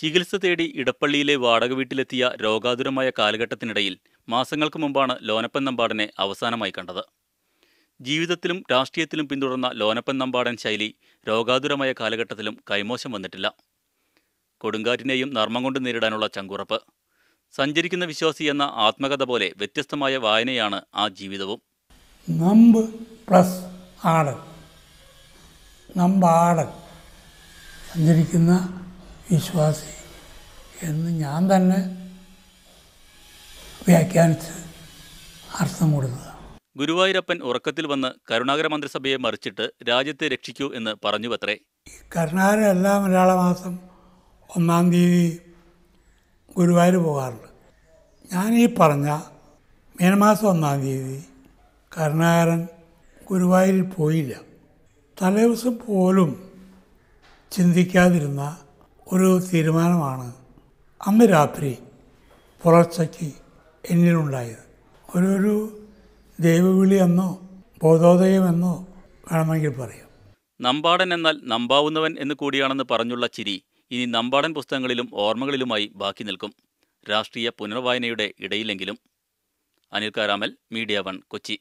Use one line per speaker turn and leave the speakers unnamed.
ചികിത്സ തേടി ഇടപ്പള്ളിയിലെ വാടക വീട്ടിലെത്തിയ രോഗാതുരമായ കാലഘട്ടത്തിനിടയിൽ മാസങ്ങൾക്ക് മുമ്പാണ് ലോനപ്പൻ നമ്പാടനെ അവസാനമായി കണ്ടത് ജീവിതത്തിലും രാഷ്ട്രീയത്തിലും പിന്തുടർന്ന ലോനപ്പൻ നമ്പാടൻ ശൈലി രോഗാതുരമായ കാലഘട്ടത്തിലും കൈമോശം വന്നിട്ടില്ല കൊടുങ്കാറ്റിനെയും നർമ്മം കൊണ്ട് നേരിടാനുള്ള ചങ്കുറപ്പ് സഞ്ചരിക്കുന്ന വിശ്വാസി എന്ന ആത്മകഥ പോലെ വ്യത്യസ്തമായ വായനയാണ് ആ ജീവിതവും
നമ്പ് പ്ലസ് ആട് നമ്പാട് സഞ്ചരിക്കുന്ന വിശ്വാസി എന്ന് ഞാൻ തന്നെ വ്യാഖ്യാനിച്ച്
അർത്ഥം കൊടുത്തതാണ് ഗുരുവായൂരപ്പൻ ഉറക്കത്തിൽ വന്ന് കരുണാകര മന്ത്രിസഭയെ മറിച്ചിട്ട് രാജ്യത്തെ രക്ഷിക്കൂ എന്ന് പറഞ്ഞു അത്രേ
കരുണാകര എല്ലാ മലയാള മാസം ഒന്നാം തീയതി ഗുരുവായൂർ പോകാറുണ്ട് ഞാൻ ഈ പറഞ്ഞ മീനമാസം ഒന്നാം തീയതി കരുണാകരൻ ഗുരുവായൂരിൽ പോയില്ല ദിവസം പോലും ചിന്തിക്കാതിരുന്ന ഒരു തീരുമാനമാണ് അന്ന് രാത്രി പുലർച്ചയ്ക്ക് എന്നിലുണ്ടായത് ഒരു ഒരു ദൈവവിളി എന്നോ ബോധോദയമെന്നോ വേണമെങ്കിൽ പറയാം
നമ്പാടൻ എന്നാൽ നമ്പാവുന്നവൻ എന്ന് കൂടിയാണെന്ന് പറഞ്ഞുള്ള ചിരി ഇനി നമ്പാടൻ പുസ്തകങ്ങളിലും ഓർമ്മകളിലുമായി ബാക്കി നിൽക്കും രാഷ്ട്രീയ പുനർവായനയുടെ ഇടയിലെങ്കിലും അനിൽ കാരാമൽ മീഡിയ വൺ കൊച്ചി